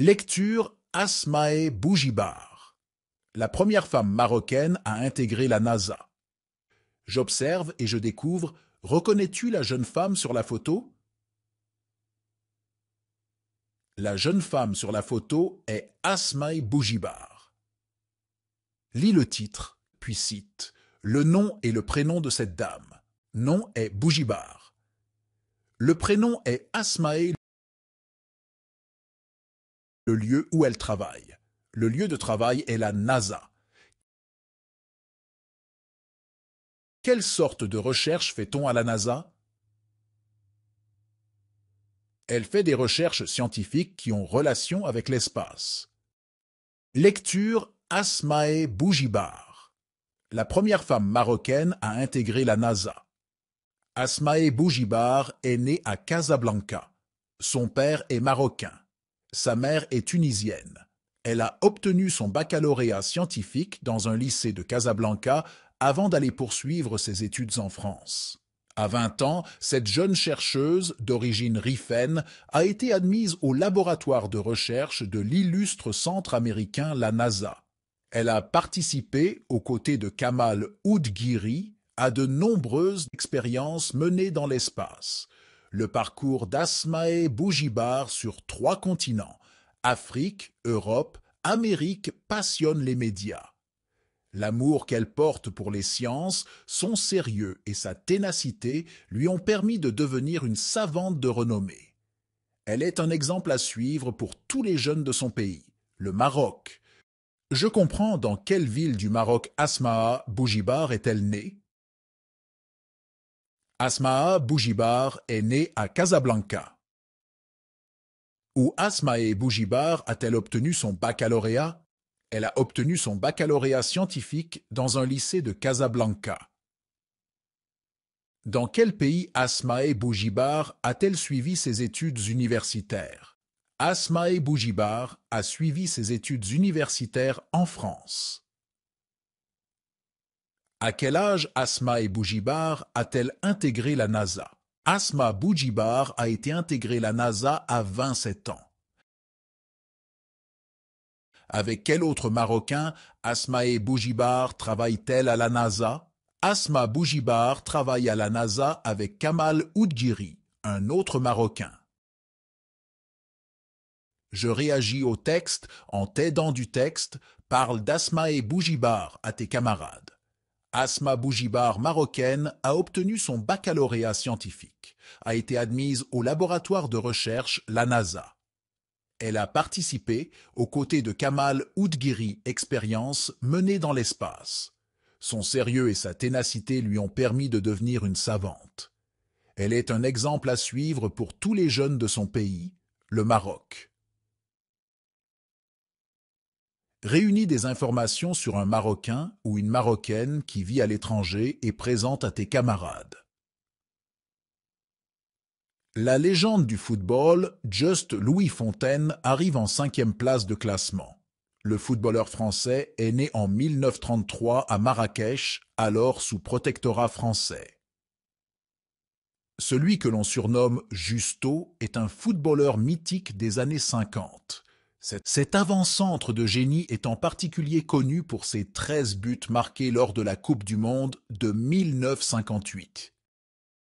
Lecture Asmae Bougibar, la première femme marocaine à intégrer la NASA. J'observe et je découvre Reconnais-tu la jeune femme sur la photo La jeune femme sur la photo est Asmae Bougibar. Lis le titre, puis cite le nom et le prénom de cette dame. Nom est Bougibar. Le prénom est Asmae le lieu où elle travaille. Le lieu de travail est la NASA. Quelle sorte de recherche fait-on à la NASA Elle fait des recherches scientifiques qui ont relation avec l'espace. Lecture Asmae Bougibar, la première femme marocaine à intégrer la NASA. Asmae Bougibar est née à Casablanca. Son père est marocain. Sa mère est tunisienne. Elle a obtenu son baccalauréat scientifique dans un lycée de Casablanca avant d'aller poursuivre ses études en France. À 20 ans, cette jeune chercheuse, d'origine rifaine, a été admise au laboratoire de recherche de l'illustre centre américain la NASA. Elle a participé, aux côtés de Kamal Oudgiri, à de nombreuses expériences menées dans l'espace le parcours d'Asmae Bougibar sur trois continents, Afrique, Europe, Amérique, passionne les médias. L'amour qu'elle porte pour les sciences, son sérieux et sa ténacité lui ont permis de devenir une savante de renommée. Elle est un exemple à suivre pour tous les jeunes de son pays, le Maroc. Je comprends dans quelle ville du Maroc Asmaa Boujibar est-elle née Asmaa Bougibar est née à Casablanca. Où Asmae Bougibar a-t-elle obtenu son baccalauréat Elle a obtenu son baccalauréat scientifique dans un lycée de Casablanca. Dans quel pays Asmae Bougibar a-t-elle suivi ses études universitaires Asmae Bougibar a suivi ses études universitaires en France. À quel âge Asma et Bougibar a-t-elle intégré la NASA Asma Bougibar a été intégrée la NASA à 27 ans. Avec quel autre Marocain Asmae Bougibar travaille-t-elle à la NASA Asma Bougibar travaille à la NASA avec Kamal Oudgiri, un autre Marocain. Je réagis au texte en t'aidant du texte, parle d'Asmae Bougibar à tes camarades. Asma Bougibar, marocaine, a obtenu son baccalauréat scientifique, a été admise au laboratoire de recherche, la NASA. Elle a participé, aux côtés de Kamal Oudgiri, expérience menée dans l'espace. Son sérieux et sa ténacité lui ont permis de devenir une savante. Elle est un exemple à suivre pour tous les jeunes de son pays, le Maroc. Réunis des informations sur un Marocain ou une Marocaine qui vit à l'étranger et présente à tes camarades. La légende du football, Just Louis Fontaine, arrive en cinquième place de classement. Le footballeur français est né en 1933 à Marrakech, alors sous protectorat français. Celui que l'on surnomme Justo est un footballeur mythique des années 50. Cet avant-centre de génie est en particulier connu pour ses 13 buts marqués lors de la Coupe du monde de 1958.